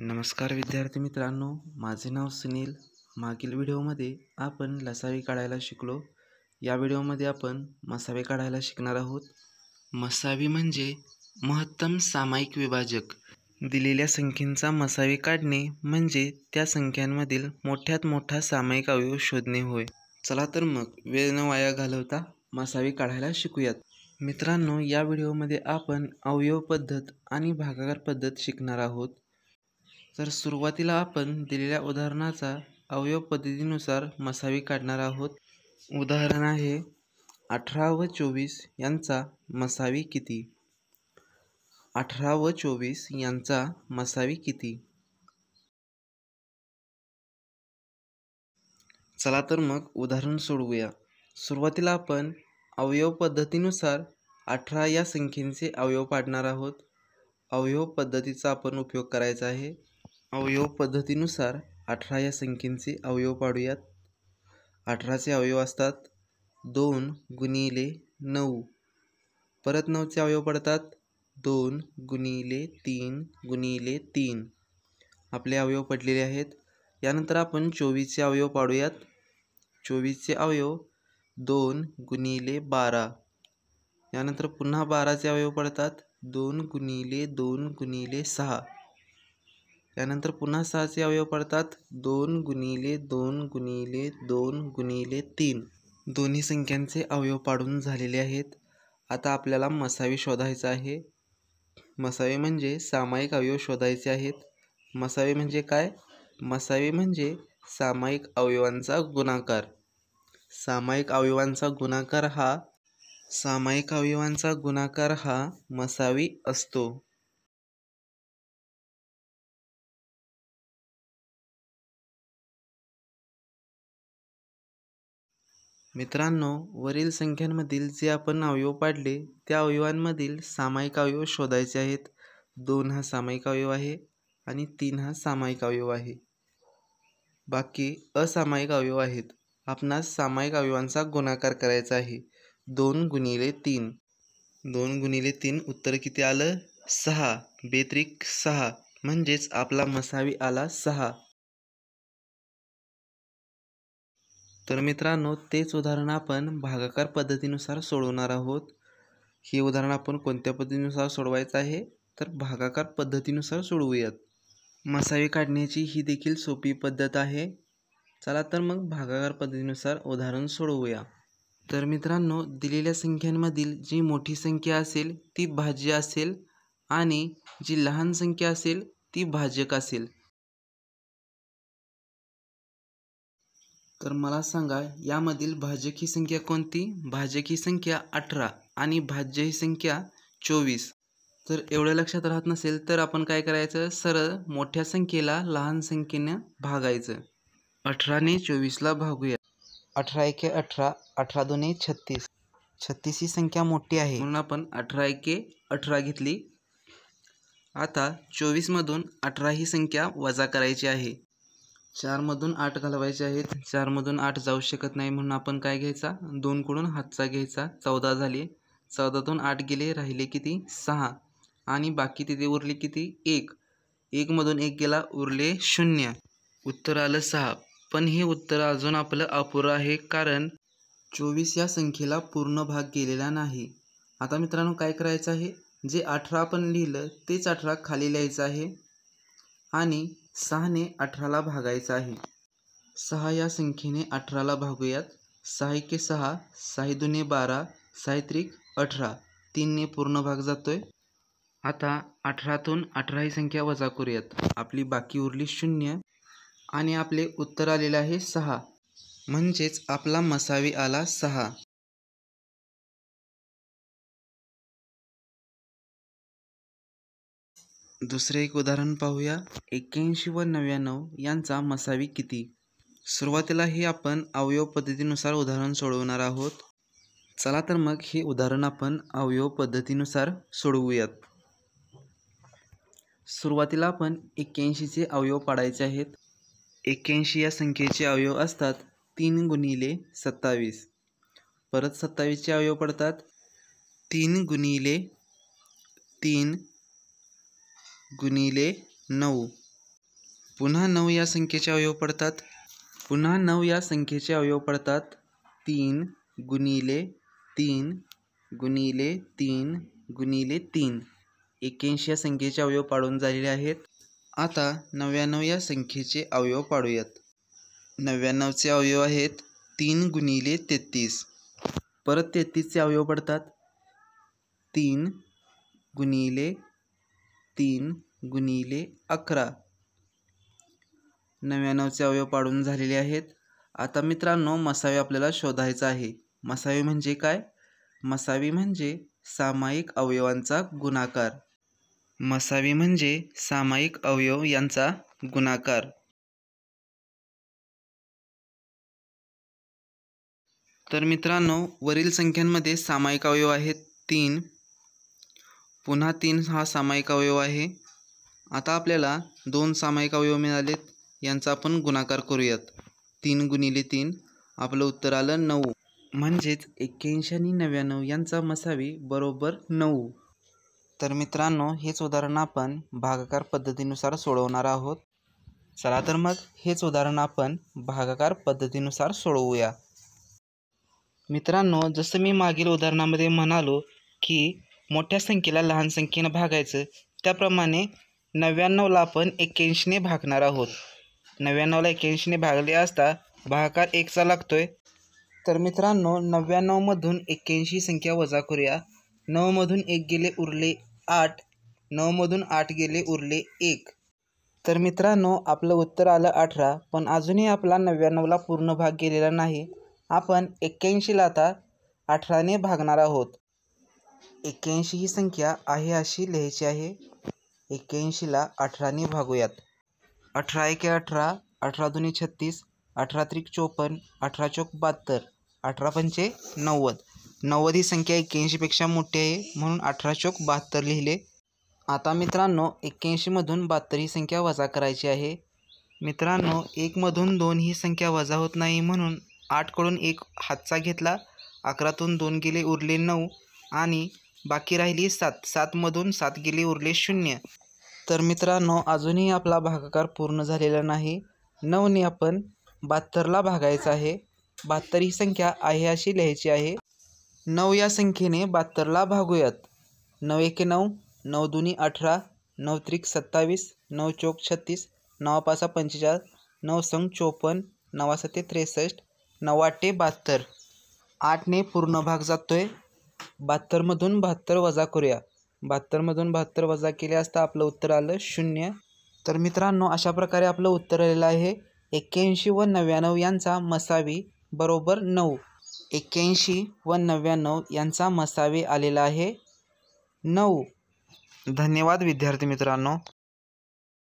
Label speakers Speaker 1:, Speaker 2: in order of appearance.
Speaker 1: नमस्कार विद्यार्थी मित्रांनो माझे नाव सुनील मागील व्हिडिओमध्ये आपण लसावी काढायला शिकलो या व्हिडिओमध्ये आपण मसावे काढायला शिकणार आहोत मसावी म्हणजे महत्तम सामायिक विभाजक दिलेल्या संख्येचा मसावी काढणे म्हणजे त्या संख्यांमधील मोठ्यात मोठा सामायिक अवयव शोधणे होय चला तर मग वेळ न वाया घालवता मसावी काढायला शिकूयात मित्रांनो या व्हिडिओमध्ये आपण अवयव पद्धत आणि भागाकार पद्धत शिकणार आहोत तर सुरुवातीला आपण दिलेल्या उदाहरणाचा अवयव पद्धतीनुसार मसावी काढणार आहोत उदाहरण आहे अठरा व चोवीस यांचा मसावी किती अठरा व चोवीस यांचा मसावी किती चला तर मग उदाहरण सोडवूया सुरुवातीला आपण अवयव पद्धतीनुसार अठरा या संख्येचे अवयव पाडणार आहोत अवयव पद्धतीचा आपण उपयोग करायचा आहे अवयव पद्धतीनुसार अठरा या संख्येचे अवयव पाडूयात अठराचे अवयव असतात दोन गुणिले नऊ परत नऊचे अवयव पडतात दोन गुणिले तीन गुणिले तीन आपले अवयव पडलेले आहेत यानंतर आपण चोवीसचे अवयव पाडूयात चोवीसचे अवयव दोन गुणिले बारा यानंतर पुन्हा बाराचे अवयव पडतात दोन गुणिले दोन गुणिले सहा त्यानंतर पुन्हा सहाचे अवयव पडतात दोन गुणिले दोन गुणिले दोन गुणिले तीन दोन्ही संख्यांचे अवयव पाडून झालेले आहेत आता आपल्याला मसावी शोधायचा आहे मसावे म्हणजे सामायिक अवयव शोधायचे आहेत मसावे म्हणजे काय मसावे म्हणजे सामायिक अवयवांचा गुणाकार सामायिक अवयवांचा गुणाकार हा सामायिक अवयवांचा गुणाकार हा मसावी असतो मित्रांनो वरील संख्यांमधील जे आपण अवयव पाडले त्या अवयवांमधील सामायिक अवयव शोधायचे आहेत दोन हा सामायिक अवयव आहे आणि तीन हा सामायिक अवयव आहे बाकी असामायिक अवयव आहेत आपणास सामायिक अवयवांचा गुणाकार करायचा आहे दोन गुणिले तीन दोन गुणिले तीन उत्तर किती आलं सहा बेत्रिक सहा म्हणजेच आपला मसावी आला सहा तर मित्रांनो तेच उदाहरण आपण भागाकार पद्धतीनुसार सोडवणार आहोत हे उदाहरण आपण कोणत्या पद्धतीनुसार सोडवायचं आहे तर भागाकार पद्धतीनुसार सोडवूयात मसावी काढण्याची ही देखील सोपी पद्धत आहे चला तर मग भागाकार पद्धतीनुसार उदाहरण सोडवूया तर मित्रांनो दिलेल्या संख्यांमधील जी मोठी संख्या असेल ती भाज्य असेल आणि जी लहान संख्या असेल ती भाजक असेल तर मला सांगा यामधील भाजक ही संख्या कोणती भाजक ही संख्या अठरा आणि भाज्य ही संख्या चोवीस तर एवढ्या लक्षात राहत नसेल तर आपण काय करायचं सरळ मोठ्या संख्येला लहान संख्येनं भागायचं अठराने चोवीसला भागूया अठरा एके अठरा अठरा दोन्ही छत्तीस छत्तीस ही संख्या मोठी आहे म्हणून आपण अठरा एके अठरा घेतली आता चोवीसमधून अठरा ही संख्या वजा करायची आहे चारमधून आठ घालवायचे आहेत चारमधून आठ जाऊ शकत नाही म्हणून आपण काय घ्यायचा दोनकडून हातचा घ्यायचा चौदा झाले चौदातून आठ गेले राहिले किती सहा आणि बाकी तिथे उरले किती एक एकमधून एक गेला उरले शून्य उत्तर आलं सहा पण हे उत्तर अजून आपलं अपुरं आहे कारण चोवीस या संख्येला पूर्ण भाग गेलेला नाही आता मित्रांनो काय करायचं आहे जे अठरा आपण लिहिलं तेच अठरा खाली लिहायचं आहे आणि सहाने अठराला भागायचा आहे सहा या संख्येने अठराला भागूयात सहा एके सहा साई दुने बारा साहित्यिक त्रिक अठरा तीनने पूर्ण भाग जातोय आता अठरातून अठरा ही संख्या वजा करूयात आपली बाकी उरली शून्य आणि आपले उत्तर आलेले आहे सहा म्हणजेच आपला मसावी आला सहा दुसरे एक उदाहरण पाहूया एक्क्याऐंशी व नव्याण्णव यांचा मसावी किती सुरुवातीला हे आपण अवयव पद्धतीनुसार उदाहरण सोडवणार आहोत चला तर मग हे उदाहरण आपण अवयव पद्धतीनुसार सोडवूयात सुरुवातीला आपण एक्क्याऐंशीचे अवयव पाडायचे आहेत एक्क्याऐंशी या संख्येचे अवयव असतात तीन गुणिले सत्तावीस परत सत्तावीसचे अवयव पडतात तीन गुणिले तीन गुणिले नऊ पुन्हा नऊ या संख्येचे अवयव पडतात पुन्हा नऊ या संख्येचे अवयव पडतात तीन गुणिले तीन गुणिले तीन गुणिले तीन एक्क्याऐंशी या संख्येचे अवयव पाडून झालेले आहेत आता नव्याण्णव या संख्येचे अवयव पाडूयात नव्याण्णवचे अवयव आहेत तीन गुणिले तेहतीस परत तेहतीसचे अवयव पडतात तीन गुणिले तीन गुणिले अकरा नव्याण्णवचे अवयव पाडून झालेले आहेत आता मित्रांनो मसावी आपल्याला शोधायचा आहे मसावी म्हणजे काय मसावी म्हणजे सामायिक अवयवांचा गुणाकार मसावी म्हणजे सामायिक अवयव यांचा गुणाकार तर मित्रांनो वरील संख्यांमध्ये सामायिक अवयव आहेत तीन पुन्हा तीन हा सामायिक अवयव आहे आता आपल्याला दोन सामायिक अवयव मिळालेत यांचा आपण गुणाकार करूयात तीन गुणिले तीन आपलं उत्तर आलं नऊ म्हणजेच एक्क्याऐंशी आणि नव्याण्णव यांचा मसावी बरोबर नऊ तर मित्रांनो हेच उदाहरण आपण भागाकार पद्धतीनुसार सोडवणार आहोत चला तर मग हेच उदाहरण आपण भागाकार पद्धतीनुसार सोडवूया मित्रांनो जसं मी मागील उदाहरणामध्ये म्हणालो की मोठ्या संख्येला लहान संख्येनं भागायचं त्याप्रमाणे नव्याण्णवला आपण एक्क्याऐंशीने भागणार आहोत नव्याण्णवला एक्क्याऐंशीने भागले असता भागाकार एकचा लागतोय तर मित्रांनो नव्याण्णवमधून एक्क्याऐंशी संख्या वजा करूया नऊमधून एक गेले उरले आठ नऊमधून आठ गेले उरले एक तर मित्रांनो आपलं उत्तर आलं अठरा पण अजूनही आपला नव्याण्णवला पूर्ण भाग गेलेला नाही आपण एक्क्याऐंशीला आता अठराने भागणार आहोत एक्क्याऐंशी ही संख्या आहे अशी लिहायची आहे एक्क्याऐंशीला अठराने भागूयात अठरा एके अठरा अठरा दोन्ही छत्तीस अठरा त्रिक चोपन्न अठरा चौक बहात्तर अठरा पंचे नव्वद नव्वद ही संख्या एक्क्याऐंशीपेक्षा मोठी आहे म्हणून अठरा चौक बहात्तर लिहिले आता मित्रांनो एक्क्याऐंशीमधून बहात्तर ही संख्या वजा करायची आहे मित्रांनो एकमधून दोन ही संख्या वजा होत नाही म्हणून आठकडून एक हातचा घेतला अकरातून दोन गेले उरले नऊ आणि बाकी राहिली सात सातमधून सात गेली उरले शून्य तर मित्रांनो अजूनही आपला भागाकार पूर्ण झालेला नाही नऊने आपण बहात्तरला भागायचा आहे बहात्तर ही संख्या आहे अशी लिहायची आहे नऊ या संख्येने बहात्तरला भागूयात नऊ एके नऊ नऊ दोन्ही अठरा नऊ त्रिक सत्तावीस नऊ चोक छत्तीस नवा पासा पंचेचाळीस नऊ संघ चोपन्न नवा सत्ते त्रेसष्ट नवाटे बहात्तर आठने पूर्ण भाग जातो आहे बहात्तरमधून बहात्तर वजा करूया बहात्तरमधून बहात्तर वजा केले असता आपलं उत्तर आलं शून्य तर मित्रांनो अशा प्रकारे आपलं उत्तर आलेलं आहे एक्क्याऐंशी व नव्याण्णव यांचा मसावी बरोबर नऊ एक्क्याऐंशी व नव्याण्णव यांचा मसावी आलेला आहे नऊ धन्यवाद विद्यार्थी मित्रांनो